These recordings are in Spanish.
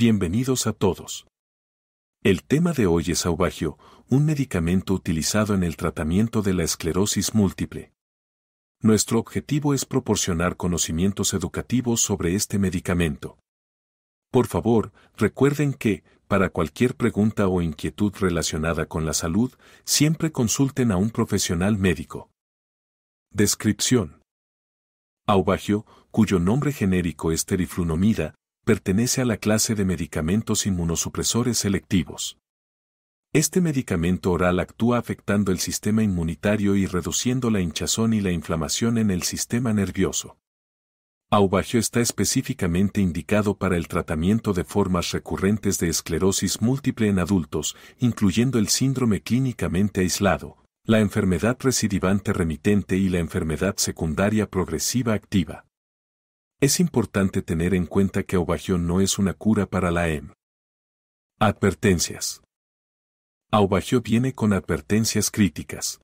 Bienvenidos a todos. El tema de hoy es aubagio, un medicamento utilizado en el tratamiento de la esclerosis múltiple. Nuestro objetivo es proporcionar conocimientos educativos sobre este medicamento. Por favor, recuerden que, para cualquier pregunta o inquietud relacionada con la salud, siempre consulten a un profesional médico. Descripción. Aubagio, cuyo nombre genérico es teriflunomida, pertenece a la clase de medicamentos inmunosupresores selectivos. Este medicamento oral actúa afectando el sistema inmunitario y reduciendo la hinchazón y la inflamación en el sistema nervioso. Aubagio está específicamente indicado para el tratamiento de formas recurrentes de esclerosis múltiple en adultos, incluyendo el síndrome clínicamente aislado, la enfermedad recidivante remitente y la enfermedad secundaria progresiva activa. Es importante tener en cuenta que Aubagio no es una cura para la EM. Advertencias. Aubagio viene con advertencias críticas.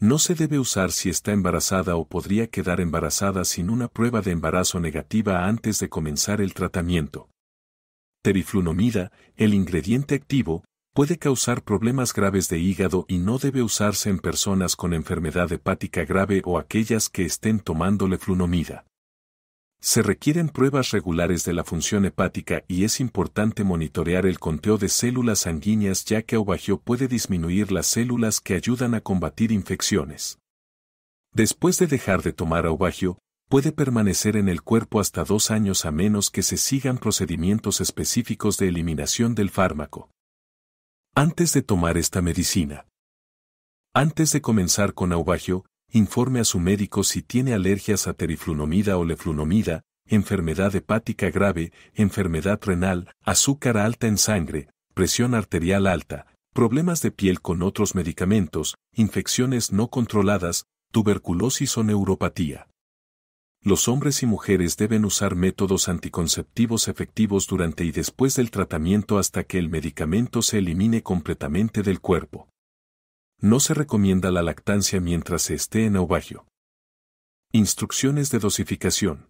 No se debe usar si está embarazada o podría quedar embarazada sin una prueba de embarazo negativa antes de comenzar el tratamiento. Teriflunomida, el ingrediente activo, puede causar problemas graves de hígado y no debe usarse en personas con enfermedad hepática grave o aquellas que estén tomando leflunomida. Se requieren pruebas regulares de la función hepática y es importante monitorear el conteo de células sanguíneas ya que aubagio puede disminuir las células que ayudan a combatir infecciones. Después de dejar de tomar aubagio, puede permanecer en el cuerpo hasta dos años a menos que se sigan procedimientos específicos de eliminación del fármaco. Antes de tomar esta medicina. Antes de comenzar con Aubagio, informe a su médico si tiene alergias a teriflunomida o leflunomida, enfermedad hepática grave, enfermedad renal, azúcar alta en sangre, presión arterial alta, problemas de piel con otros medicamentos, infecciones no controladas, tuberculosis o neuropatía. Los hombres y mujeres deben usar métodos anticonceptivos efectivos durante y después del tratamiento hasta que el medicamento se elimine completamente del cuerpo. No se recomienda la lactancia mientras se esté en aubagio. Instrucciones de dosificación.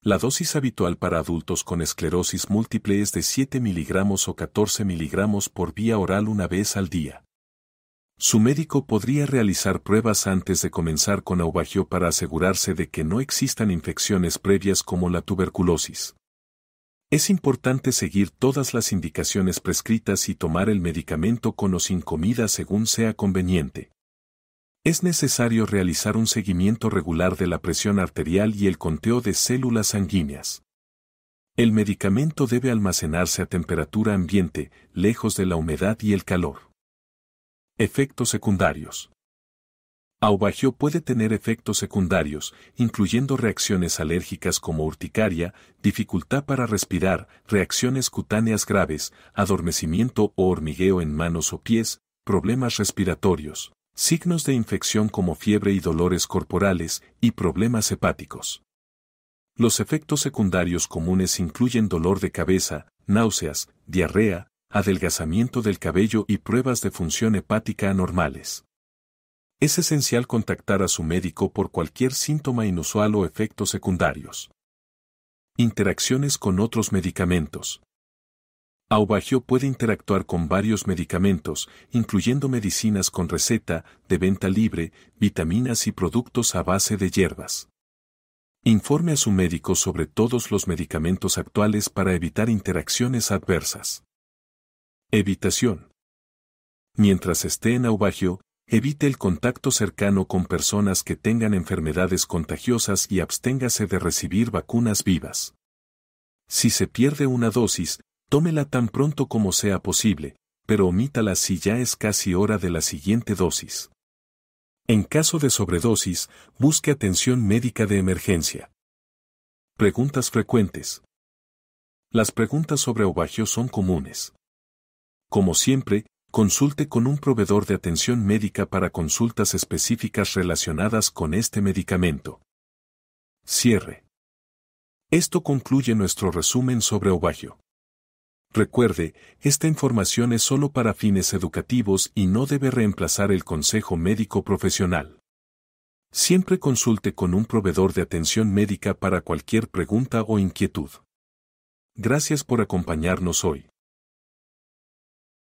La dosis habitual para adultos con esclerosis múltiple es de 7 miligramos o 14 miligramos por vía oral una vez al día. Su médico podría realizar pruebas antes de comenzar con aubagio para asegurarse de que no existan infecciones previas como la tuberculosis. Es importante seguir todas las indicaciones prescritas y tomar el medicamento con o sin comida según sea conveniente. Es necesario realizar un seguimiento regular de la presión arterial y el conteo de células sanguíneas. El medicamento debe almacenarse a temperatura ambiente, lejos de la humedad y el calor. Efectos secundarios. Aubagio puede tener efectos secundarios, incluyendo reacciones alérgicas como urticaria, dificultad para respirar, reacciones cutáneas graves, adormecimiento o hormigueo en manos o pies, problemas respiratorios, signos de infección como fiebre y dolores corporales, y problemas hepáticos. Los efectos secundarios comunes incluyen dolor de cabeza, náuseas, diarrea, adelgazamiento del cabello y pruebas de función hepática anormales es esencial contactar a su médico por cualquier síntoma inusual o efectos secundarios. Interacciones con otros medicamentos. Aubagio puede interactuar con varios medicamentos, incluyendo medicinas con receta, de venta libre, vitaminas y productos a base de hierbas. Informe a su médico sobre todos los medicamentos actuales para evitar interacciones adversas. Evitación. Mientras esté en aubagio, Evite el contacto cercano con personas que tengan enfermedades contagiosas y absténgase de recibir vacunas vivas. Si se pierde una dosis, tómela tan pronto como sea posible, pero omítala si ya es casi hora de la siguiente dosis. En caso de sobredosis, busque atención médica de emergencia. Preguntas frecuentes. Las preguntas sobre ovagio son comunes. Como siempre, consulte con un proveedor de atención médica para consultas específicas relacionadas con este medicamento. Cierre. Esto concluye nuestro resumen sobre ovagio. Recuerde, esta información es solo para fines educativos y no debe reemplazar el consejo médico profesional. Siempre consulte con un proveedor de atención médica para cualquier pregunta o inquietud. Gracias por acompañarnos hoy.